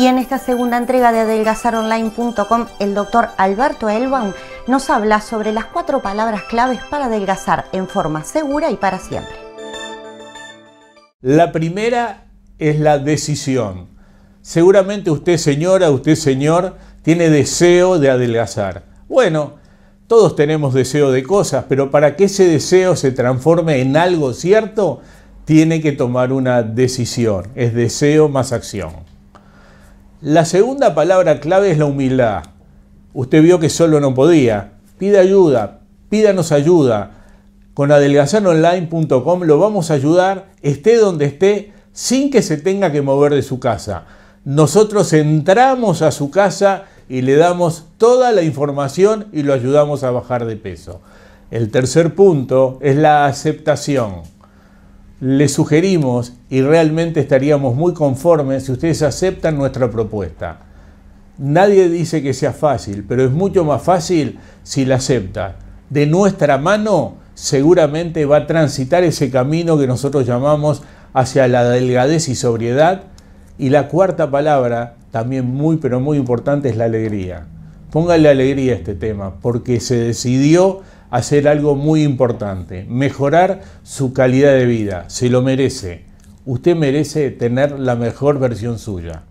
Y en esta segunda entrega de adelgazaronline.com, el doctor Alberto Elbaum nos habla sobre las cuatro palabras claves para adelgazar en forma segura y para siempre. La primera es la decisión. Seguramente usted señora, usted señor, tiene deseo de adelgazar. Bueno, todos tenemos deseo de cosas, pero para que ese deseo se transforme en algo cierto, tiene que tomar una decisión. Es deseo más acción. La segunda palabra clave es la humildad. Usted vio que solo no podía. Pide ayuda, pídanos ayuda. Con adelgazanonline.com lo vamos a ayudar, esté donde esté, sin que se tenga que mover de su casa. Nosotros entramos a su casa y le damos toda la información y lo ayudamos a bajar de peso. El tercer punto es la aceptación les sugerimos y realmente estaríamos muy conformes si ustedes aceptan nuestra propuesta. Nadie dice que sea fácil, pero es mucho más fácil si la acepta. De nuestra mano seguramente va a transitar ese camino que nosotros llamamos hacia la delgadez y sobriedad. Y la cuarta palabra, también muy pero muy importante, es la alegría. Póngale alegría a este tema, porque se decidió hacer algo muy importante, mejorar su calidad de vida. Se lo merece. Usted merece tener la mejor versión suya.